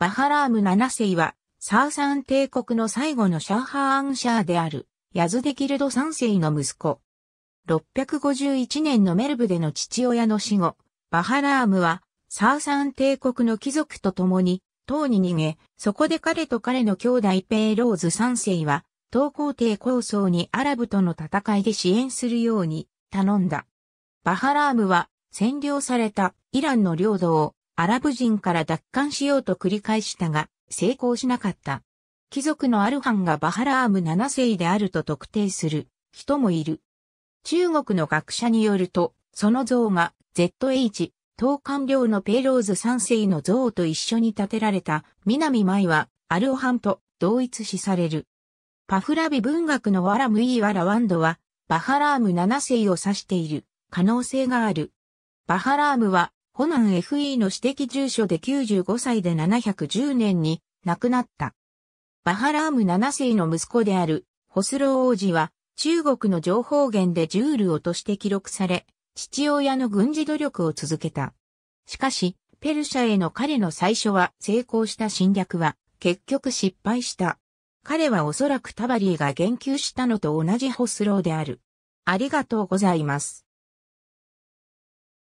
バハラーム7世は、サーサン帝国の最後のシャーハーアンシャーである、ヤズデギルド3世の息子。651年のメルブでの父親の死後、バハラームは、サーサン帝国の貴族と共に、唐に逃げ、そこで彼と彼の兄弟ペイローズ3世は、東皇帝構想にアラブとの戦いで支援するように頼んだ。バハラームは占領されたイランの領土をアラブ人から奪還しようと繰り返したが、成功しなかった。貴族のアルハンがバハラーム7世であると特定する人もいる。中国の学者によると、その像が ZH、東官領のペイローズ3世の像と一緒に建てられた南舞はアルハンと同一視される。パフラビ文学のワラムイーワラワンドは、バハラーム7世を指している可能性がある。バハラームはコナン FE の私的住所で95歳で710年に亡くなった。バハラーム7世の息子であるホスロー王子は中国の情報源でジュールをとして記録され、父親の軍事努力を続けた。しかし、ペルシャへの彼の最初は成功した侵略は結局失敗した。彼はおそらくタバリーが言及したのと同じホスローである。ありがとうございます。